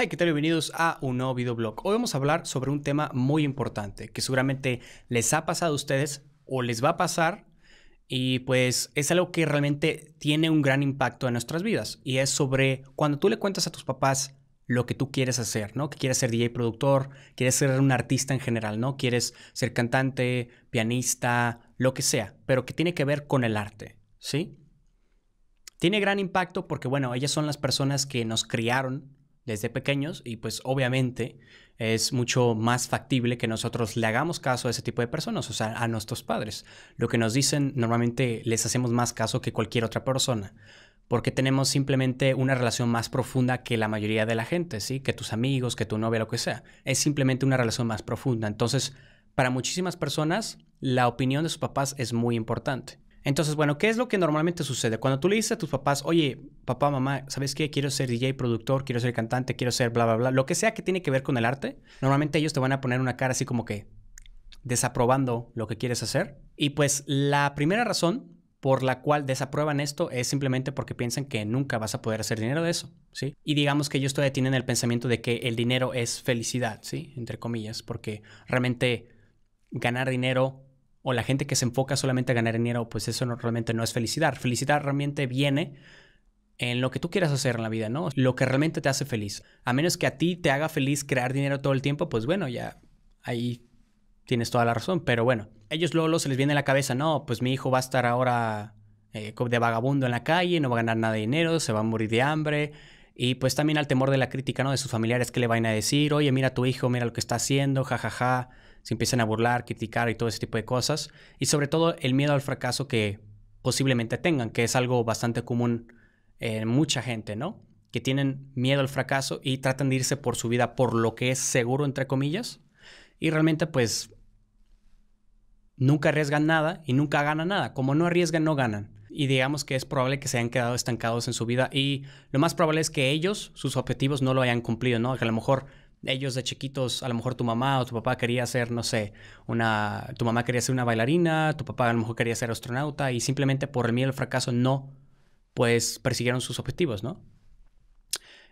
Hey, ¿qué tal? Bienvenidos a un nuevo videoblog. Hoy vamos a hablar sobre un tema muy importante que seguramente les ha pasado a ustedes o les va a pasar y pues es algo que realmente tiene un gran impacto en nuestras vidas y es sobre cuando tú le cuentas a tus papás lo que tú quieres hacer, ¿no? Que quieres ser DJ productor, quieres ser un artista en general, ¿no? Quieres ser cantante, pianista, lo que sea, pero que tiene que ver con el arte, ¿sí? Tiene gran impacto porque, bueno, ellas son las personas que nos criaron, desde pequeños y pues obviamente es mucho más factible que nosotros le hagamos caso a ese tipo de personas, o sea, a nuestros padres. Lo que nos dicen normalmente les hacemos más caso que cualquier otra persona porque tenemos simplemente una relación más profunda que la mayoría de la gente, ¿sí? Que tus amigos, que tu novia, lo que sea. Es simplemente una relación más profunda. Entonces, para muchísimas personas, la opinión de sus papás es muy importante. Entonces, bueno, ¿qué es lo que normalmente sucede? Cuando tú le dices a tus papás, oye, papá, mamá, ¿sabes qué? Quiero ser DJ, productor, quiero ser cantante, quiero ser bla, bla, bla, lo que sea que tiene que ver con el arte, normalmente ellos te van a poner una cara así como que desaprobando lo que quieres hacer. Y pues la primera razón por la cual desaprueban esto es simplemente porque piensan que nunca vas a poder hacer dinero de eso, ¿sí? Y digamos que ellos todavía tienen el pensamiento de que el dinero es felicidad, ¿sí? Entre comillas, porque realmente ganar dinero o la gente que se enfoca solamente a ganar dinero, pues eso no, realmente no es felicidad. Felicidad realmente viene en lo que tú quieras hacer en la vida, ¿no? Lo que realmente te hace feliz. A menos que a ti te haga feliz crear dinero todo el tiempo, pues bueno, ya ahí tienes toda la razón. Pero bueno, ellos luego, se les viene a la cabeza, no, pues mi hijo va a estar ahora eh, de vagabundo en la calle, no va a ganar nada de dinero, se va a morir de hambre. Y pues también al temor de la crítica, ¿no? De sus familiares que le van a decir, oye, mira tu hijo, mira lo que está haciendo, jajaja. Ja, ja se empiezan a burlar, criticar y todo ese tipo de cosas. Y sobre todo el miedo al fracaso que posiblemente tengan, que es algo bastante común en mucha gente, ¿no? Que tienen miedo al fracaso y tratan de irse por su vida por lo que es seguro, entre comillas. Y realmente pues nunca arriesgan nada y nunca ganan nada. Como no arriesgan, no ganan. Y digamos que es probable que se hayan quedado estancados en su vida y lo más probable es que ellos, sus objetivos, no lo hayan cumplido, ¿no? Que a lo mejor ellos de chiquitos, a lo mejor tu mamá o tu papá quería ser, no sé, una, tu mamá quería ser una bailarina, tu papá a lo mejor quería ser astronauta y simplemente por el miedo al fracaso no, pues persiguieron sus objetivos, ¿no?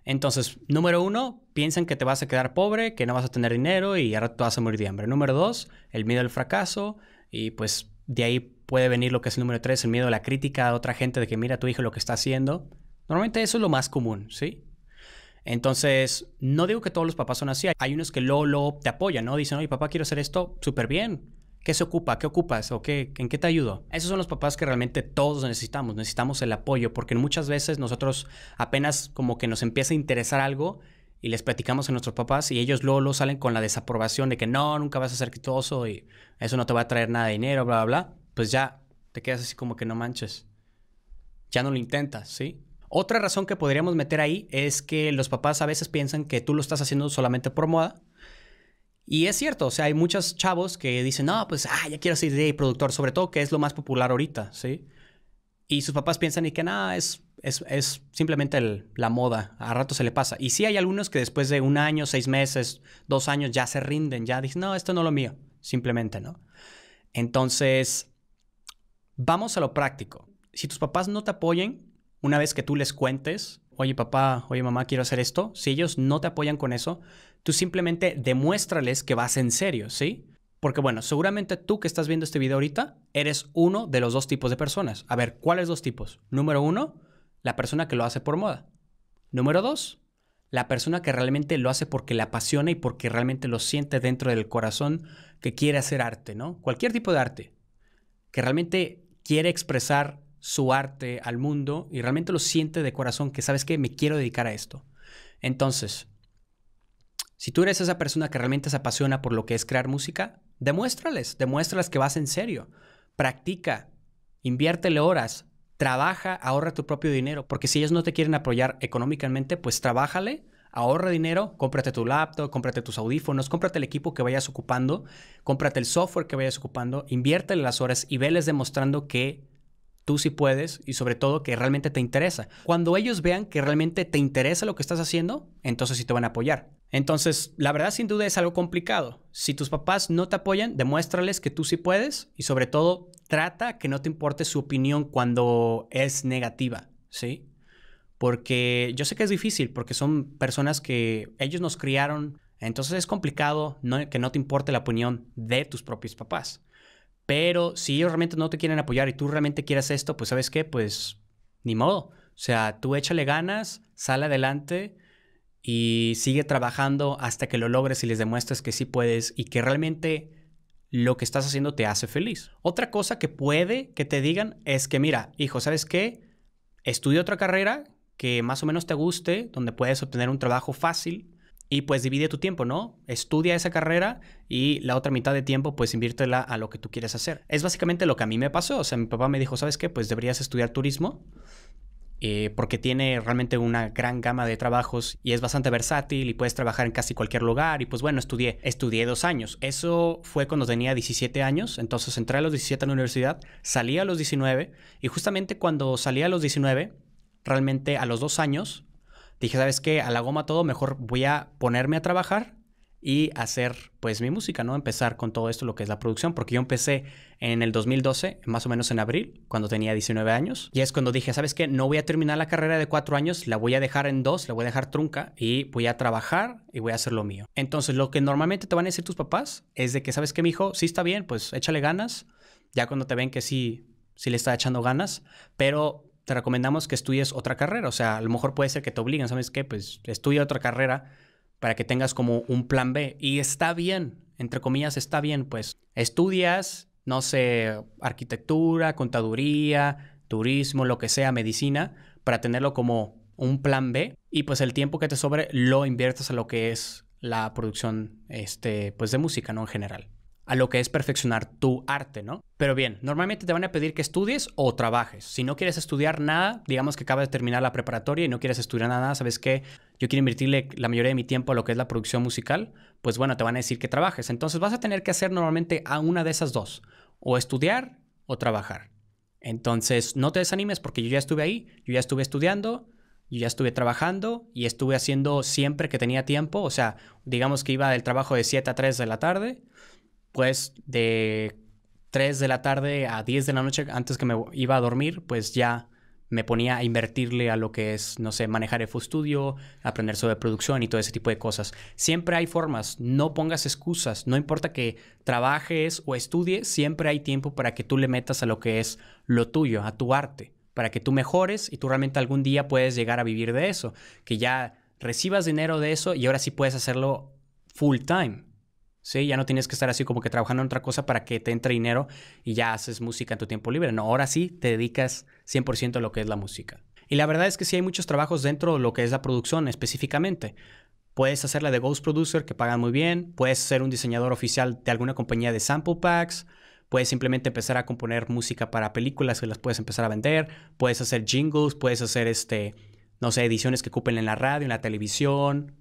Entonces, número uno, piensan que te vas a quedar pobre, que no vas a tener dinero y ahora te vas a morir de hambre. Número dos, el miedo al fracaso y pues de ahí puede venir lo que es el número tres, el miedo a la crítica a otra gente de que mira a tu hijo lo que está haciendo. Normalmente eso es lo más común, ¿sí? Entonces, no digo que todos los papás son así. Hay unos que luego, lo te apoyan, ¿no? Dicen, oye, papá, quiero hacer esto súper bien. ¿Qué se ocupa? ¿Qué ocupas? ¿O qué, en qué te ayudo? Esos son los papás que realmente todos necesitamos. Necesitamos el apoyo porque muchas veces nosotros apenas como que nos empieza a interesar algo y les platicamos a nuestros papás y ellos luego, lo salen con la desaprobación de que no, nunca vas a ser quitoso y eso no te va a traer nada de dinero, bla, bla, bla. Pues ya te quedas así como que no manches. Ya no lo intentas, ¿sí? Otra razón que podríamos meter ahí es que los papás a veces piensan que tú lo estás haciendo solamente por moda. Y es cierto, o sea, hay muchos chavos que dicen, no, pues, ah, ya quiero ser DJ productor, sobre todo que es lo más popular ahorita, ¿sí? Y sus papás piensan y que nada, es, es, simplemente la moda, a rato se le pasa. Y sí hay algunos que después de un año, seis meses, dos años ya se rinden, ya dicen, no, esto no es lo mío, simplemente, ¿no? Entonces, vamos a lo práctico. Si tus papás no te apoyen, una vez que tú les cuentes, oye papá, oye mamá, quiero hacer esto, si ellos no te apoyan con eso, tú simplemente demuéstrales que vas en serio, ¿sí? Porque bueno, seguramente tú que estás viendo este video ahorita, eres uno de los dos tipos de personas. A ver, ¿cuáles dos tipos? Número uno, la persona que lo hace por moda. Número dos, la persona que realmente lo hace porque le apasiona y porque realmente lo siente dentro del corazón que quiere hacer arte, ¿no? Cualquier tipo de arte, que realmente quiere expresar su arte al mundo y realmente lo siente de corazón, que sabes que me quiero dedicar a esto. Entonces, si tú eres esa persona que realmente se apasiona por lo que es crear música, demuéstrales, demuéstrales que vas en serio, practica, inviértele horas, trabaja, ahorra tu propio dinero, porque si ellos no te quieren apoyar económicamente, pues trabájale, ahorra dinero, cómprate tu laptop, cómprate tus audífonos, cómprate el equipo que vayas ocupando, cómprate el software que vayas ocupando, inviértele las horas y veles demostrando que tú sí puedes y sobre todo que realmente te interesa. Cuando ellos vean que realmente te interesa lo que estás haciendo, entonces sí te van a apoyar. Entonces, la verdad sin duda es algo complicado. Si tus papás no te apoyan, demuéstrales que tú sí puedes y sobre todo trata que no te importe su opinión cuando es negativa, ¿sí? Porque yo sé que es difícil porque son personas que ellos nos criaron, entonces es complicado que no te importe la opinión de tus propios papás. Pero si ellos realmente no te quieren apoyar y tú realmente quieres esto, pues sabes qué, pues ni modo. O sea, tú échale ganas, sale adelante y sigue trabajando hasta que lo logres y les demuestres que sí puedes y que realmente lo que estás haciendo te hace feliz. Otra cosa que puede que te digan es que, mira, hijo, ¿sabes qué? Estudia otra carrera que más o menos te guste, donde puedes obtener un trabajo fácil y pues divide tu tiempo, ¿no? Estudia esa carrera y la otra mitad de tiempo pues inviértela a lo que tú quieres hacer. Es básicamente lo que a mí me pasó. O sea, mi papá me dijo, ¿sabes qué? Pues deberías estudiar turismo. Eh, porque tiene realmente una gran gama de trabajos y es bastante versátil y puedes trabajar en casi cualquier lugar. Y pues bueno, estudié, estudié dos años. Eso fue cuando tenía 17 años, entonces entré a los 17 en la universidad, salí a los 19 y justamente cuando salí a los 19, realmente a los dos años, dije, ¿sabes qué? A la goma todo, mejor voy a ponerme a trabajar y hacer pues mi música, ¿no? Empezar con todo esto, lo que es la producción, porque yo empecé en el 2012, más o menos en abril, cuando tenía 19 años, y es cuando dije, ¿sabes qué? No voy a terminar la carrera de cuatro años, la voy a dejar en dos, la voy a dejar trunca y voy a trabajar y voy a hacer lo mío. Entonces, lo que normalmente te van a decir tus papás es de que, ¿sabes qué, hijo Sí está bien, pues échale ganas, ya cuando te ven que sí, sí le está echando ganas, pero te recomendamos que estudies otra carrera. O sea, a lo mejor puede ser que te obliguen, ¿sabes qué? Pues estudia otra carrera para que tengas como un plan B. Y está bien, entre comillas, está bien, pues estudias, no sé, arquitectura, contaduría, turismo, lo que sea, medicina, para tenerlo como un plan B y pues el tiempo que te sobre lo inviertes a lo que es la producción este pues de música no en general a lo que es perfeccionar tu arte, ¿no? Pero bien, normalmente te van a pedir que estudies o trabajes. Si no quieres estudiar nada, digamos que acabas de terminar la preparatoria y no quieres estudiar nada, ¿sabes qué? Yo quiero invertirle la mayoría de mi tiempo a lo que es la producción musical, pues bueno, te van a decir que trabajes. Entonces vas a tener que hacer normalmente a una de esas dos, o estudiar o trabajar. Entonces no te desanimes porque yo ya estuve ahí, yo ya estuve estudiando, yo ya estuve trabajando y estuve haciendo siempre que tenía tiempo, o sea, digamos que iba del trabajo de 7 a 3 de la tarde pues de 3 de la tarde a 10 de la noche, antes que me iba a dormir, pues ya me ponía a invertirle a lo que es, no sé, manejar el Studio, aprender sobre producción y todo ese tipo de cosas. Siempre hay formas, no pongas excusas, no importa que trabajes o estudies, siempre hay tiempo para que tú le metas a lo que es lo tuyo, a tu arte, para que tú mejores y tú realmente algún día puedes llegar a vivir de eso, que ya recibas dinero de eso y ahora sí puedes hacerlo full time. ¿sí? Ya no tienes que estar así como que trabajando en otra cosa para que te entre dinero y ya haces música en tu tiempo libre. No, ahora sí te dedicas 100% a lo que es la música. Y la verdad es que sí hay muchos trabajos dentro de lo que es la producción específicamente. Puedes hacerla de Ghost Producer, que pagan muy bien. Puedes ser un diseñador oficial de alguna compañía de sample packs. Puedes simplemente empezar a componer música para películas que las puedes empezar a vender. Puedes hacer jingles, puedes hacer este, no sé, ediciones que ocupen en la radio, en la televisión,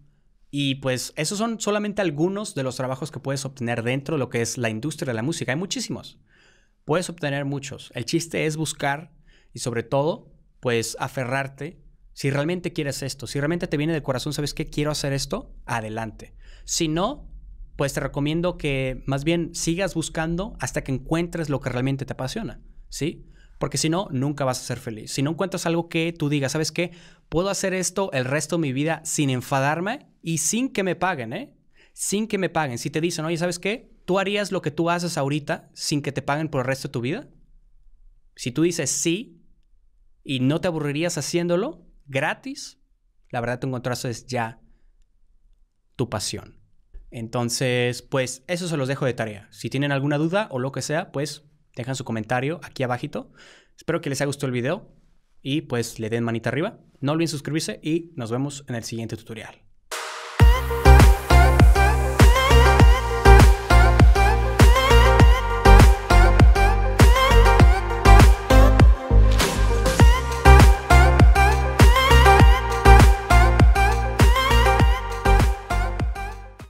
y pues esos son solamente algunos de los trabajos que puedes obtener dentro de lo que es la industria de la música. Hay muchísimos. Puedes obtener muchos. El chiste es buscar y sobre todo, pues aferrarte. Si realmente quieres esto, si realmente te viene del corazón, sabes que quiero hacer esto, adelante. Si no, pues te recomiendo que más bien sigas buscando hasta que encuentres lo que realmente te apasiona, ¿sí? Porque si no, nunca vas a ser feliz. Si no encuentras algo que tú digas, ¿sabes qué? Puedo hacer esto el resto de mi vida sin enfadarme y sin que me paguen, ¿eh? Sin que me paguen. Si te dicen, oye, ¿sabes qué? ¿Tú harías lo que tú haces ahorita sin que te paguen por el resto de tu vida? Si tú dices sí y no te aburrirías haciéndolo gratis, la verdad te encontrarás es ya tu pasión. Entonces, pues eso se los dejo de tarea. Si tienen alguna duda o lo que sea, pues dejan su comentario aquí abajito. Espero que les haya gustado el video y pues le den manita arriba. No olviden suscribirse y nos vemos en el siguiente tutorial.